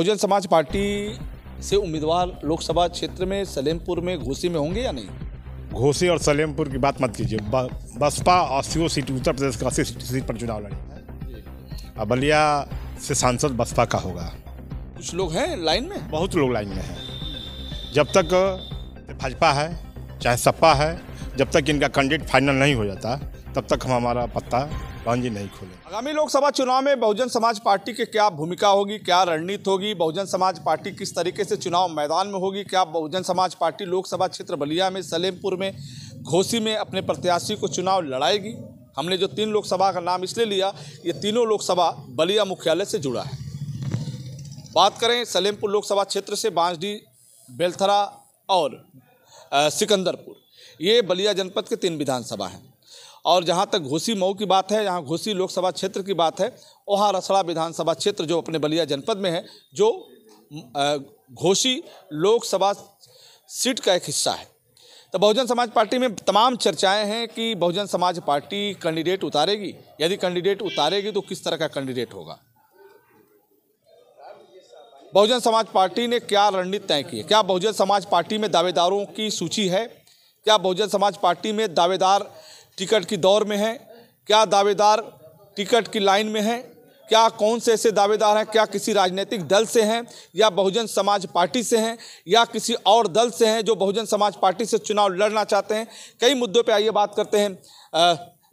बहुजन समाज पार्टी से उम्मीदवार लोकसभा क्षेत्र में सलेमपुर में घोसी में होंगे या नहीं घोसी और सलेमपुर की बात मत कीजिए बसपा और सीओ सीट उत्तर प्रदेश का अस्सी सीट पर चुनाव लड़े अब बलिया से सांसद बसपा का होगा कुछ लोग हैं लाइन में बहुत लोग लाइन में हैं जब तक भाजपा है चाहे सपा है जब तक इनका कैंडिडेट फाइनल नहीं हो जाता तब तक हम हमारा पत्ता हाँ जी नहीं खोले आगामी लोकसभा चुनाव में बहुजन समाज पार्टी की क्या भूमिका होगी क्या रणनीति होगी बहुजन समाज पार्टी किस तरीके से चुनाव मैदान में होगी क्या बहुजन समाज पार्टी लोकसभा क्षेत्र बलिया में सलेमपुर में घोसी में अपने प्रत्याशी को चुनाव लड़ाएगी हमने जो तीन लोकसभा का नाम इसलिए लिया ये तीनों लोकसभा बलिया मुख्यालय से जुड़ा है बात करें सलेमपुर लोकसभा क्षेत्र से बांसडी बेलथरा और सिकंदरपुर ये बलिया जनपद के तीन विधानसभा हैं और जहाँ तक घोसी मऊ की बात है जहाँ घोसी लोकसभा क्षेत्र की बात है वहाँ रसड़ा विधानसभा क्षेत्र जो अपने बलिया जनपद में है जो घोसी लोकसभा सीट का एक हिस्सा है तो बहुजन समाज पार्टी में तमाम चर्चाएं हैं कि बहुजन समाज पार्टी कैंडिडेट उतारेगी यदि कैंडिडेट उतारेगी तो किस तरह का कैंडिडेट होगा बहुजन समाज पार्टी ने क्या रणनीति तय की है क्या बहुजन समाज पार्टी में दावेदारों की सूची है क्या बहुजन समाज पार्टी में दावेदार टिकट की दौड़ में हैं क्या दावेदार टिकट की लाइन में हैं क्या कौन से ऐसे दावेदार हैं क्या किसी राजनीतिक दल से हैं या बहुजन समाज पार्टी से हैं या किसी और दल से हैं जो बहुजन समाज पार्टी से चुनाव लड़ना चाहते हैं कई मुद्दों पे आइए बात करते हैं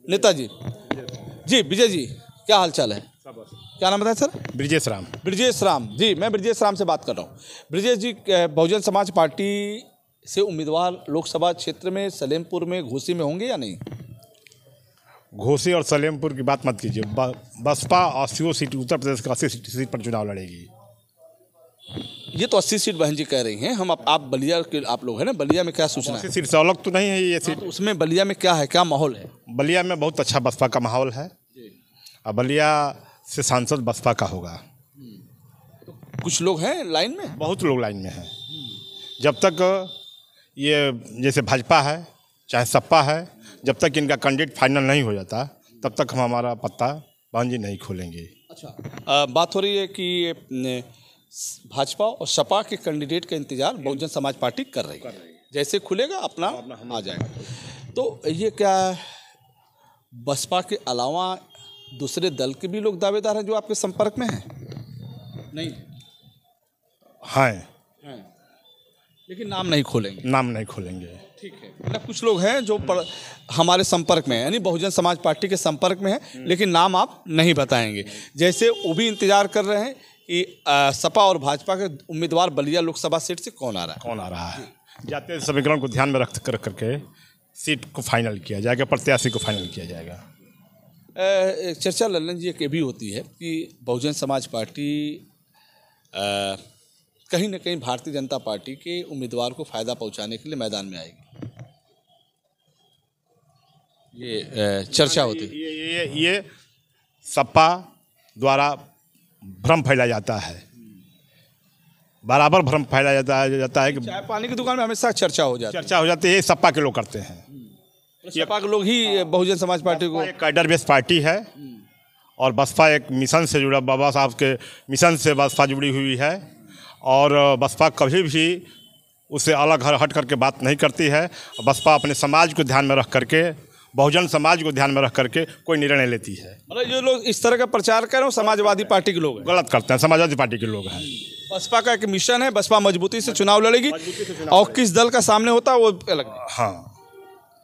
नेताजी जी विजय जी क्या हालचाल है क्या नाम बताएं सर ब्रिजेश राम ब्रिजेश राम जी मैं ब्रिजेश राम से बात कर रहा हूँ ब्रिजेश जी बहुजन समाज पार्टी से उम्मीदवार लोकसभा क्षेत्र में सलेमपुर में घोसी में होंगे या नहीं घोसी और सलेमपुर की बात मत कीजिए बसपा अस्सी सीट उत्तर प्रदेश की अस्सी सीट पर चुनाव लड़ेगी ये तो अस्सी सीट बहन जी कह रही हैं हम आप, आप बलिया के आप लोग हैं ना बलिया में क्या सूचना है सीट सौलग तो नहीं है ये सीट हाँ, तो उसमें बलिया में क्या है क्या माहौल है बलिया में बहुत अच्छा बसपा का माहौल है और बलिया से सांसद बसपा का होगा तो कुछ लोग हैं लाइन में बहुत लोग लाइन में हैं जब तक ये जैसे भाजपा है चाहे सपा है जब तक इनका कैंडिडेट फाइनल नहीं हो जाता तब तक हम हमारा पत्ता बहन जी नहीं खोलेंगे अच्छा आ, बात हो रही है कि भाजपा और सपा के कैंडिडेट का इंतजार बहुजन समाज पार्टी कर रही है जैसे खुलेगा अपना, हाँ, आ जाएगा तो ये क्या बसपा के अलावा दूसरे दल के भी लोग दावेदार हैं जो आपके संपर्क में हैं नहीं हाँ हाँ। लेकिन नाम नहीं खोलेंगे नाम नहीं खोलेंगे ठीक है मतलब कुछ लोग हैं जो पर, हमारे संपर्क में यानी बहुजन समाज पार्टी के संपर्क में हैं लेकिन नाम आप नहीं बताएंगे जैसे वो भी इंतजार कर रहे हैं कि आ, सपा और भाजपा के उम्मीदवार बलिया लोकसभा सीट से कौन आ रहा है कौन आ रहा है जाते समीकरण को ध्यान में रख कर करके सीट को फाइनल किया जाएगा प्रत्याशी को फाइनल किया जाएगा चर्चा लल्लन जी एक भी होती है कि बहुजन समाज पार्टी आ, कहीं ना कहीं भारतीय जनता पार्टी के उम्मीदवार को फ़ायदा पहुंचाने के लिए मैदान में आएगी ये चर्चा होती ये ये ये, ये सपा द्वारा भ्रम फैला जाता है बराबर भ्रम फैला जाता है जाता है कि चाय पानी की दुकान में हमेशा चर्चा हो जाती है चर्चा हो जाती है ये सपा के लोग करते हैं सपा के लोग ही हाँ। बहुजन समाज पार्टी को एक कैडर बेस्ड पार्टी है हम्म। और बसपा एक मिशन से जुड़ा बाबा साहब के मिशन से बसपा जुड़ी हुई है और बसपा कभी भी उसे अलग हट करके बात नहीं करती है बसपा अपने समाज को ध्यान में रख करके बहुजन समाज को ध्यान में रख करके कोई निर्णय लेती है मतलब जो लोग इस तरह का प्रचार कर रहे हैं समाजवादी पार्टी के लोग गलत करते हैं समाजवादी पार्टी के लोग हैं बसपा का एक मिशन है बसपा मजबूती से चुनाव लड़ेगी और किस दल का सामने होता है वो अलग हाँ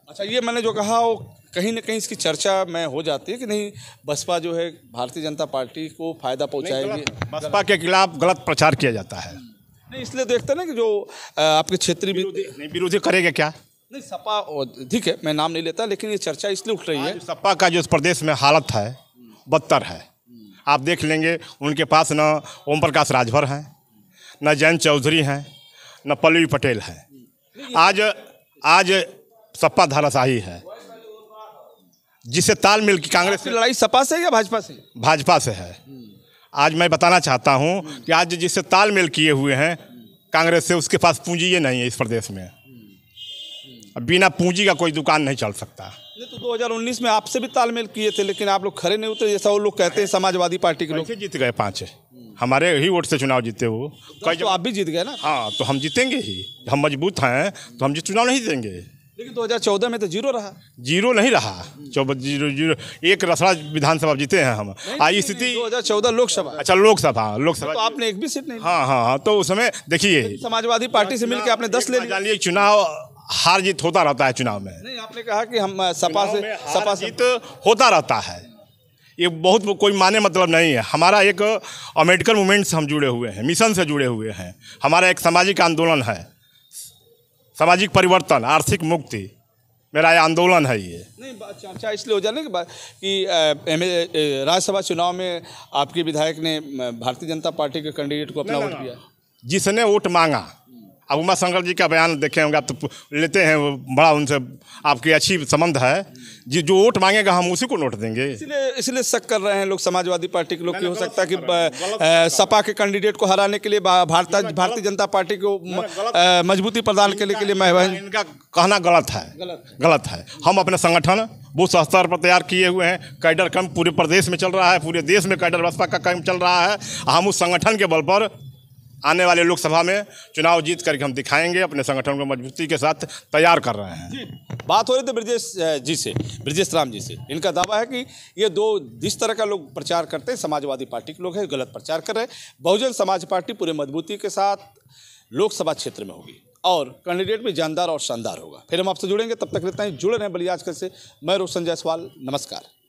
अच्छा ये मैंने जो कहा वो कहीं ना कहीं इसकी चर्चा में हो जाती है कि नहीं बसपा जो है भारतीय जनता पार्टी को फायदा पहुंचाएगी बसपा के खिलाफ गलत प्रचार किया जाता है नहीं इसलिए देखते ना कि जो आपके क्षेत्रीय विरोधी विरोधी करेगा क्या नहीं सपा ठीक है मैं नाम नहीं लेता लेकिन ये चर्चा इसलिए उठ रही है सपा का जो इस प्रदेश में हालत है बदतर है आप देख लेंगे उनके पास न ओम प्रकाश राजभर हैं न जयंत चौधरी हैं न पल्लवी पटेल हैं आज आज सपा धाराशाही है जिसे तालमेल की कांग्रेस की लड़ाई सपा से या भाजपा से भाजपा से है आज मैं बताना चाहता हूं कि आज जिससे तालमेल किए हुए हैं कांग्रेस से उसके पास पूंजी ये नहीं है इस प्रदेश में बिना पूंजी का कोई दुकान नहीं चल सकता तो 2019 में आपसे भी तालमेल किए थे लेकिन आप लोग खड़े नहीं उतरे जैसा वो लोग कहते हैं समाजवादी पार्टी के लोग जीत गए पाँच हमारे ही वोट से चुनाव जीते वो तो, तो आप भी जीत गए ना हाँ तो हम जीतेंगे ही हम मजबूत हैं तो हम चुनाव नहीं देंगे लेकिन 2014 में तो जीरो रहा जीरो नहीं रहा चौबीस जीरो जीरो एक रसड़ा विधानसभा जीते हैं हम आई स्थिति दो हजार चौदह लोकसभा अच्छा लोकसभा लोकसभा तो आपने एक भी सीट नहीं हाँ हाँ हाँ तो उस समय देखिए समाजवादी पार्टी से मिलकर आपने दस ले लिया चुनाव हार जीत होता रहता है चुनाव में नहीं आपने कहा कि हम सपा से सपा जीत होता रहता है ये बहुत कोई माने मतलब नहीं है हमारा एक अमेडिकल मूवमेंट से हम जुड़े हुए हैं मिशन से जुड़े हुए हैं हमारा एक सामाजिक आंदोलन है सामाजिक परिवर्तन आर्थिक मुक्ति मेरा ये आंदोलन है ये नहीं चर्चा अच्छा, अच्छा, इसलिए हो जाने के बाद कि राज्यसभा चुनाव में आपके विधायक ने भारतीय जनता पार्टी के कैंडिडेट को अपना वोट दिया जिसने वोट मांगा अब उमा शंकर जी का बयान देखे होंगे आप तो लेते हैं बड़ा उनसे आपकी अच्छी संबंध है जी जो वोट मांगेगा हम उसी को नोट देंगे इसलिए इसलिए शक कर रहे हैं लोग समाजवादी पार्टी के लोग हो सकता है कि सपा के कैंडिडेट को हराने के लिए भारतीय भारतीय जनता पार्टी को मजबूती प्रदान करने के लिए मैं इनका कहना गलत है गलत है हम अपने संगठन बूथ स्तर पर तैयार किए हुए हैं कैडर कम पूरे प्रदेश में चल रहा है पूरे देश में कैडर बसपा का काम चल रहा है हम उस संगठन के बल पर आने वाले लोकसभा में चुनाव जीत करके हम दिखाएंगे अपने संगठन को मजबूती के साथ तैयार कर रहे हैं बात हो रही थी ब्रजेश जी से ब्रजेश राम जी से इनका दावा है कि ये दो जिस तरह का लोग प्रचार करते हैं समाजवादी पार्टी के लोग हैं गलत प्रचार कर रहे हैं बहुजन समाज पार्टी पूरे मजबूती के साथ लोकसभा क्षेत्र में होगी और कैंडिडेट भी जानदार और शानदार होगा फिर हम आपसे जुड़ेंगे तब तक लेते हैं जुड़े रहें बलियाज से मैं रोशन जायसवाल नमस्कार